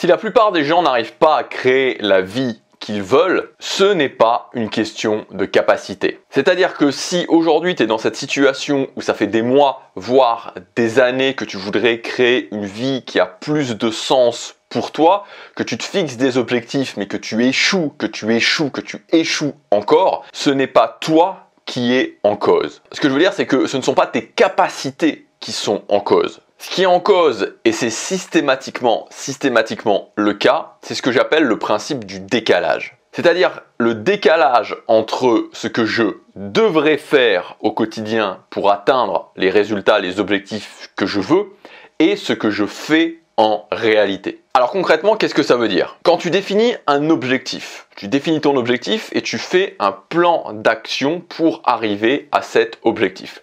Si la plupart des gens n'arrivent pas à créer la vie qu'ils veulent, ce n'est pas une question de capacité. C'est-à-dire que si aujourd'hui tu es dans cette situation où ça fait des mois, voire des années que tu voudrais créer une vie qui a plus de sens pour toi, que tu te fixes des objectifs mais que tu échoues, que tu échoues, que tu échoues encore, ce n'est pas toi qui est en cause. Ce que je veux dire, c'est que ce ne sont pas tes capacités qui sont en cause. Ce qui est en cause, et c'est systématiquement, systématiquement le cas, c'est ce que j'appelle le principe du décalage. C'est-à-dire le décalage entre ce que je devrais faire au quotidien pour atteindre les résultats, les objectifs que je veux, et ce que je fais en réalité. Alors concrètement, qu'est-ce que ça veut dire Quand tu définis un objectif, tu définis ton objectif et tu fais un plan d'action pour arriver à cet objectif.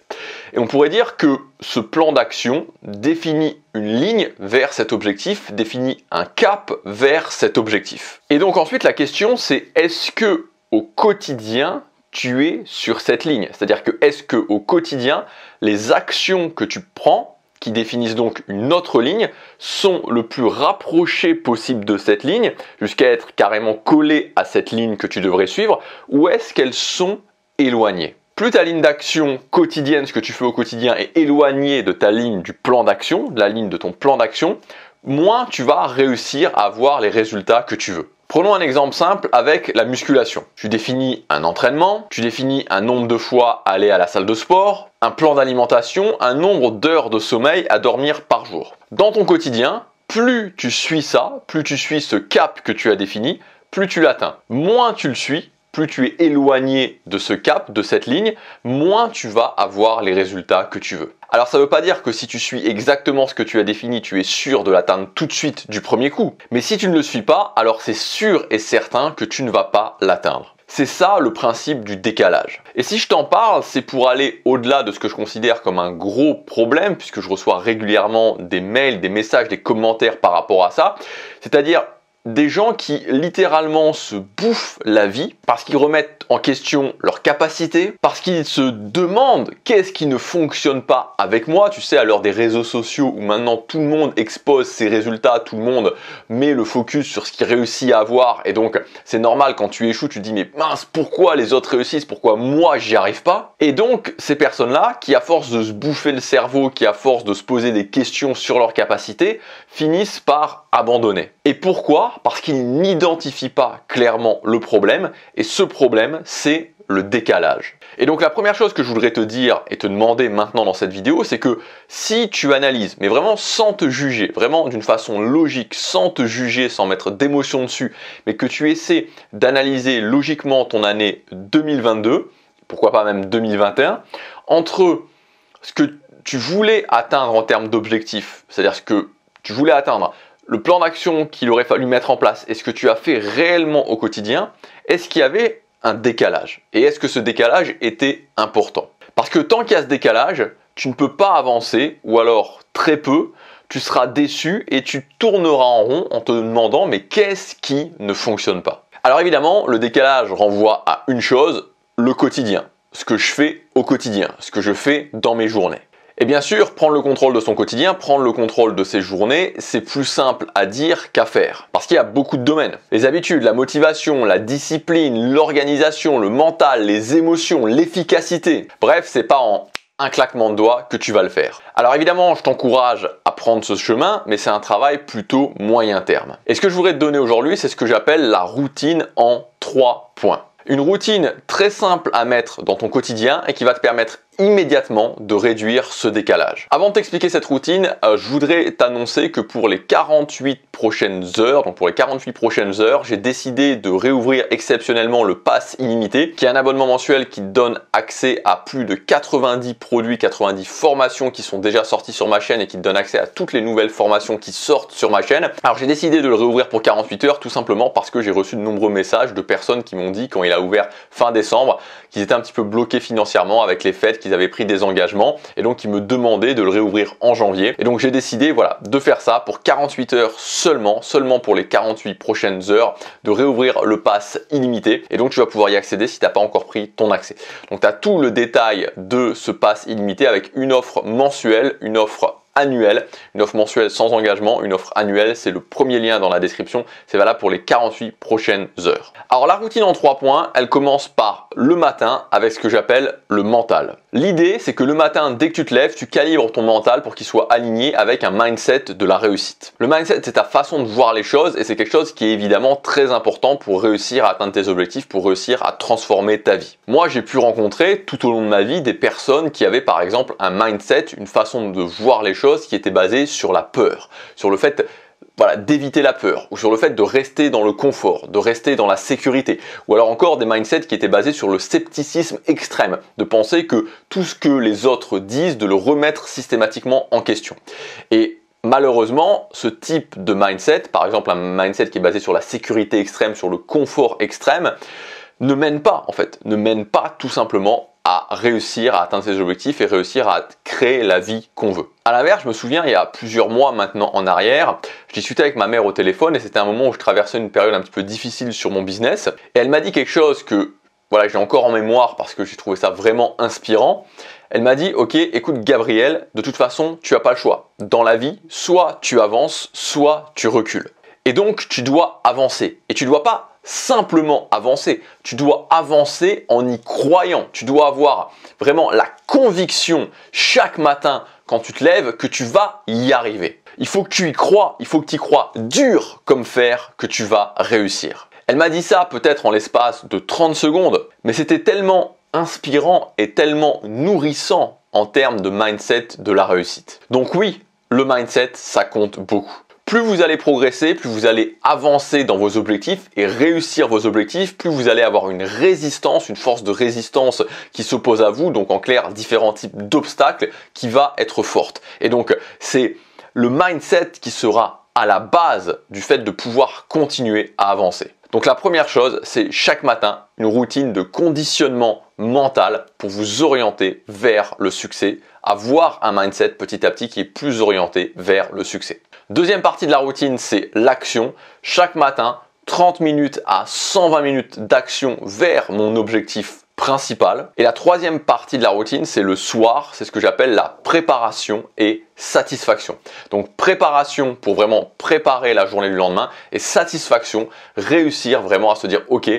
Et on pourrait dire que ce plan d'action définit une ligne vers cet objectif, définit un cap vers cet objectif. Et donc ensuite la question c'est est-ce que au quotidien tu es sur cette ligne C'est-à-dire que est-ce que au quotidien les actions que tu prends qui définissent donc une autre ligne, sont le plus rapprochées possible de cette ligne, jusqu'à être carrément collées à cette ligne que tu devrais suivre, ou est-ce qu'elles sont éloignées plus ta ligne d'action quotidienne, ce que tu fais au quotidien, est éloignée de ta ligne du plan d'action, de la ligne de ton plan d'action, moins tu vas réussir à avoir les résultats que tu veux. Prenons un exemple simple avec la musculation. Tu définis un entraînement, tu définis un nombre de fois à aller à la salle de sport, un plan d'alimentation, un nombre d'heures de sommeil à dormir par jour. Dans ton quotidien, plus tu suis ça, plus tu suis ce cap que tu as défini, plus tu l'atteins. Moins tu le suis, plus tu es éloigné de ce cap, de cette ligne, moins tu vas avoir les résultats que tu veux. Alors ça ne veut pas dire que si tu suis exactement ce que tu as défini, tu es sûr de l'atteindre tout de suite du premier coup. Mais si tu ne le suis pas, alors c'est sûr et certain que tu ne vas pas l'atteindre. C'est ça le principe du décalage. Et si je t'en parle, c'est pour aller au-delà de ce que je considère comme un gros problème, puisque je reçois régulièrement des mails, des messages, des commentaires par rapport à ça. C'est-à-dire des gens qui littéralement se bouffent la vie parce qu'ils remettent en question leur capacité, parce qu'ils se demandent qu'est-ce qui ne fonctionne pas avec moi. Tu sais, à l'heure des réseaux sociaux où maintenant tout le monde expose ses résultats, tout le monde met le focus sur ce qu'il réussit à avoir. Et donc, c'est normal quand tu échoues, tu dis mais mince, pourquoi les autres réussissent, pourquoi moi j'y arrive pas Et donc, ces personnes-là, qui à force de se bouffer le cerveau, qui à force de se poser des questions sur leur capacité, finissent par abandonner. Et pourquoi Parce qu'il n'identifie pas clairement le problème, et ce problème, c'est le décalage. Et donc la première chose que je voudrais te dire et te demander maintenant dans cette vidéo, c'est que si tu analyses, mais vraiment sans te juger, vraiment d'une façon logique, sans te juger, sans mettre d'émotion dessus, mais que tu essaies d'analyser logiquement ton année 2022, pourquoi pas même 2021, entre ce que tu voulais atteindre en termes d'objectifs, c'est-à-dire ce que tu voulais atteindre, le plan d'action qu'il aurait fallu mettre en place et ce que tu as fait réellement au quotidien, est-ce qu'il y avait un décalage Et est-ce que ce décalage était important Parce que tant qu'il y a ce décalage, tu ne peux pas avancer, ou alors très peu, tu seras déçu et tu tourneras en rond en te demandant mais qu'est-ce qui ne fonctionne pas Alors évidemment, le décalage renvoie à une chose, le quotidien, ce que je fais au quotidien, ce que je fais dans mes journées. Et bien sûr, prendre le contrôle de son quotidien, prendre le contrôle de ses journées, c'est plus simple à dire qu'à faire. Parce qu'il y a beaucoup de domaines. Les habitudes, la motivation, la discipline, l'organisation, le mental, les émotions, l'efficacité. Bref, c'est pas en un claquement de doigts que tu vas le faire. Alors évidemment, je t'encourage à prendre ce chemin, mais c'est un travail plutôt moyen terme. Et ce que je voudrais te donner aujourd'hui, c'est ce que j'appelle la routine en trois points. Une routine très simple à mettre dans ton quotidien et qui va te permettre immédiatement de réduire ce décalage. Avant de t'expliquer cette routine, euh, je voudrais t'annoncer que pour les 48 prochaines heures, donc pour les 48 prochaines heures, j'ai décidé de réouvrir exceptionnellement le pass illimité, qui est un abonnement mensuel qui donne accès à plus de 90 produits, 90 formations qui sont déjà sorties sur ma chaîne et qui te donne accès à toutes les nouvelles formations qui sortent sur ma chaîne. Alors j'ai décidé de le réouvrir pour 48 heures tout simplement parce que j'ai reçu de nombreux messages de personnes qui m'ont dit quand il a ouvert fin décembre qu'ils étaient un petit peu bloqués financièrement avec les fêtes ils avaient pris des engagements et donc ils me demandaient de le réouvrir en janvier. Et donc j'ai décidé voilà, de faire ça pour 48 heures seulement, seulement pour les 48 prochaines heures, de réouvrir le pass illimité. Et donc tu vas pouvoir y accéder si tu n'as pas encore pris ton accès. Donc tu as tout le détail de ce pass illimité avec une offre mensuelle, une offre une offre mensuelle sans engagement, une offre annuelle, c'est le premier lien dans la description. C'est valable pour les 48 prochaines heures. Alors la routine en trois points, elle commence par le matin avec ce que j'appelle le mental. L'idée, c'est que le matin, dès que tu te lèves, tu calibres ton mental pour qu'il soit aligné avec un mindset de la réussite. Le mindset, c'est ta façon de voir les choses et c'est quelque chose qui est évidemment très important pour réussir à atteindre tes objectifs, pour réussir à transformer ta vie. Moi, j'ai pu rencontrer tout au long de ma vie des personnes qui avaient par exemple un mindset, une façon de voir les choses qui était basé sur la peur, sur le fait d'éviter la peur, ou sur le fait de rester dans le confort, de rester dans la sécurité, ou alors encore des mindsets qui étaient basés sur le scepticisme extrême, de penser que tout ce que les autres disent, de le remettre systématiquement en question. Et malheureusement, ce type de mindset, par exemple un mindset qui est basé sur la sécurité extrême, sur le confort extrême, ne mène pas en fait, ne mène pas tout simplement à réussir à atteindre ses objectifs et réussir à créer la vie qu'on veut. À l'inverse, je me souviens il y a plusieurs mois maintenant en arrière, je discutais avec ma mère au téléphone et c'était un moment où je traversais une période un petit peu difficile sur mon business et elle m'a dit quelque chose que voilà, j'ai encore en mémoire parce que j'ai trouvé ça vraiment inspirant. Elle m'a dit "OK, écoute Gabriel, de toute façon, tu as pas le choix. Dans la vie, soit tu avances, soit tu recules. Et donc tu dois avancer et tu ne dois pas simplement avancer. Tu dois avancer en y croyant. Tu dois avoir vraiment la conviction chaque matin quand tu te lèves que tu vas y arriver. Il faut que tu y crois, il faut que tu y crois dur comme fer que tu vas réussir. Elle m'a dit ça peut-être en l'espace de 30 secondes, mais c'était tellement inspirant et tellement nourrissant en termes de mindset de la réussite. Donc oui, le mindset, ça compte beaucoup. Plus vous allez progresser, plus vous allez avancer dans vos objectifs et réussir vos objectifs, plus vous allez avoir une résistance, une force de résistance qui s'oppose à vous, donc en clair différents types d'obstacles qui va être forte. Et donc c'est le mindset qui sera à la base du fait de pouvoir continuer à avancer. Donc la première chose, c'est chaque matin une routine de conditionnement mental pour vous orienter vers le succès, avoir un mindset petit à petit qui est plus orienté vers le succès. Deuxième partie de la routine, c'est l'action. Chaque matin, 30 minutes à 120 minutes d'action vers mon objectif principal. Et la troisième partie de la routine, c'est le soir, c'est ce que j'appelle la préparation et satisfaction. Donc préparation pour vraiment préparer la journée du lendemain et satisfaction, réussir vraiment à se dire, ok,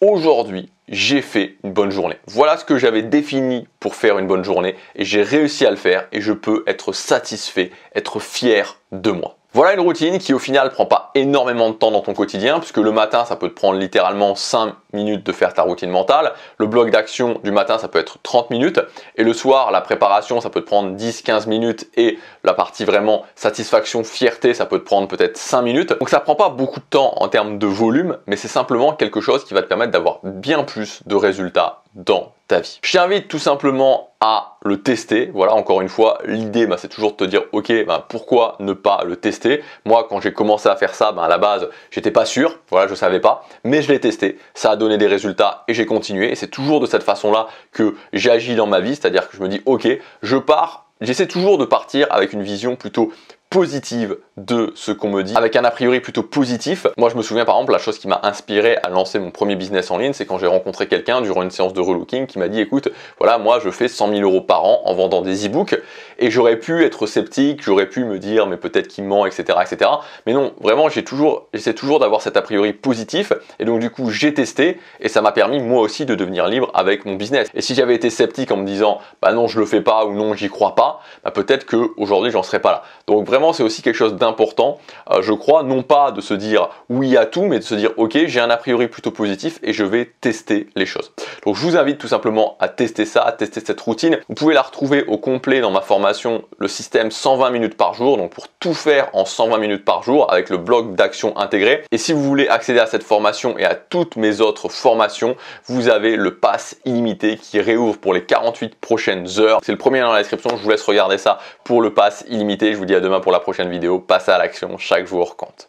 aujourd'hui, j'ai fait une bonne journée. Voilà ce que j'avais défini pour faire une bonne journée et j'ai réussi à le faire et je peux être satisfait, être fier de moi. Voilà une routine qui au final prend pas énormément de temps dans ton quotidien, puisque le matin ça peut te prendre littéralement 5 minutes de faire ta routine mentale, le bloc d'action du matin ça peut être 30 minutes, et le soir la préparation ça peut te prendre 10-15 minutes, et la partie vraiment satisfaction, fierté ça peut te prendre peut-être 5 minutes. Donc ça prend pas beaucoup de temps en termes de volume, mais c'est simplement quelque chose qui va te permettre d'avoir bien plus de résultats dans ta vie. Je t'invite tout simplement à le tester. Voilà, encore une fois, l'idée, bah, c'est toujours de te dire, ok, bah, pourquoi ne pas le tester Moi, quand j'ai commencé à faire ça, bah, à la base, j'étais pas sûr, voilà, je savais pas, mais je l'ai testé, ça a donné des résultats et j'ai continué. Et c'est toujours de cette façon-là que j'agis dans ma vie, c'est-à-dire que je me dis, ok, je pars, j'essaie toujours de partir avec une vision plutôt positive de ce qu'on me dit, avec un a priori plutôt positif. Moi, je me souviens par exemple, la chose qui m'a inspiré à lancer mon premier business en ligne, c'est quand j'ai rencontré quelqu'un durant une séance de relooking qui m'a dit, écoute, voilà, moi, je fais 100 000 euros par an en vendant des e-books, et j'aurais pu être sceptique, j'aurais pu me dire, mais peut-être qu'il ment, etc., etc. Mais non, vraiment, j'ai toujours, j'essaie toujours d'avoir cet a priori positif, et donc du coup, j'ai testé, et ça m'a permis moi aussi de devenir libre avec mon business. Et si j'avais été sceptique en me disant, bah non, je le fais pas, ou non, j'y crois pas, bah peut-être que aujourd'hui, j'en serais pas là. Donc vraiment c'est aussi quelque chose d'important, euh, je crois, non pas de se dire oui à tout, mais de se dire ok, j'ai un a priori plutôt positif et je vais tester les choses. Donc je vous invite tout simplement à tester ça, à tester cette routine. Vous pouvez la retrouver au complet dans ma formation Le système 120 minutes par jour, donc pour tout faire en 120 minutes par jour avec le bloc d'action intégré. Et si vous voulez accéder à cette formation et à toutes mes autres formations, vous avez le pass illimité qui réouvre pour les 48 prochaines heures. C'est le premier dans la description, je vous laisse regarder ça pour le pass illimité. Je vous dis à demain pour la prochaine vidéo, passez à l'action, chaque jour compte.